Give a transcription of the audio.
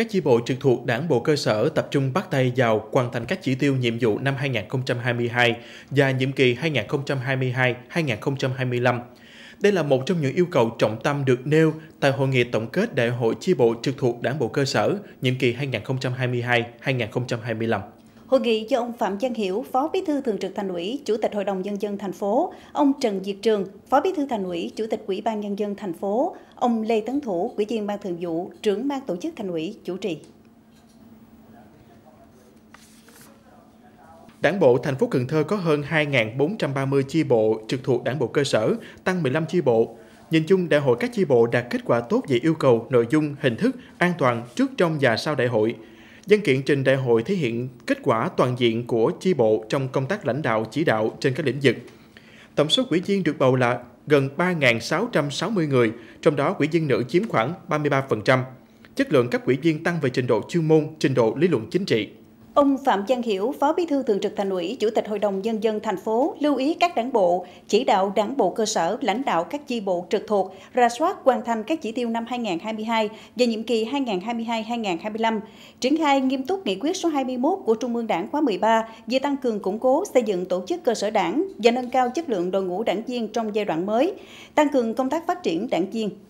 Các chi bộ trực thuộc đảng bộ cơ sở tập trung bắt tay vào hoàn thành các chỉ tiêu nhiệm vụ năm 2022 và nhiệm kỳ 2022-2025. Đây là một trong những yêu cầu trọng tâm được nêu tại Hội nghị tổng kết Đại hội chi bộ trực thuộc đảng bộ cơ sở nhiệm kỳ 2022-2025. Hội nghị do ông Phạm Giang Hiểu, Phó Bí thư Thường trực Thành ủy, Chủ tịch Hội đồng nhân dân thành phố, ông Trần Diệt Trường, Phó Bí thư Thành ủy, Chủ tịch Ủy ban nhân dân thành phố, ông Lê Tấn Thủ, Ủy viên Ban Thường vụ, Trưởng ban Tổ chức Thành ủy chủ trì. Đảng bộ thành phố Cần Thơ có hơn 2.430 chi bộ trực thuộc đảng bộ cơ sở, tăng 15 chi bộ. Nhìn chung, đại hội các chi bộ đạt kết quả tốt về yêu cầu, nội dung, hình thức, an toàn trước, trong và sau đại hội – Văn kiện trình đại hội thể hiện kết quả toàn diện của chi bộ trong công tác lãnh đạo chỉ đạo trên các lĩnh vực. Tổng số quỹ viên được bầu là gần 3.660 người, trong đó quỹ viên nữ chiếm khoảng 33%. Chất lượng các quỹ viên tăng về trình độ chuyên môn, trình độ lý luận chính trị. Ông Phạm Giang Hiểu, Phó Bí thư Thường trực Thành ủy, Chủ tịch Hội đồng Nhân dân thành phố lưu ý các đảng bộ, chỉ đạo đảng bộ cơ sở, lãnh đạo các chi bộ trực thuộc, ra soát hoàn thành các chỉ tiêu năm 2022 và nhiệm kỳ 2022-2025, triển khai nghiêm túc nghị quyết số 21 của Trung ương Đảng khóa 13 về tăng cường củng cố xây dựng tổ chức cơ sở đảng và nâng cao chất lượng đội ngũ đảng viên trong giai đoạn mới, tăng cường công tác phát triển đảng viên.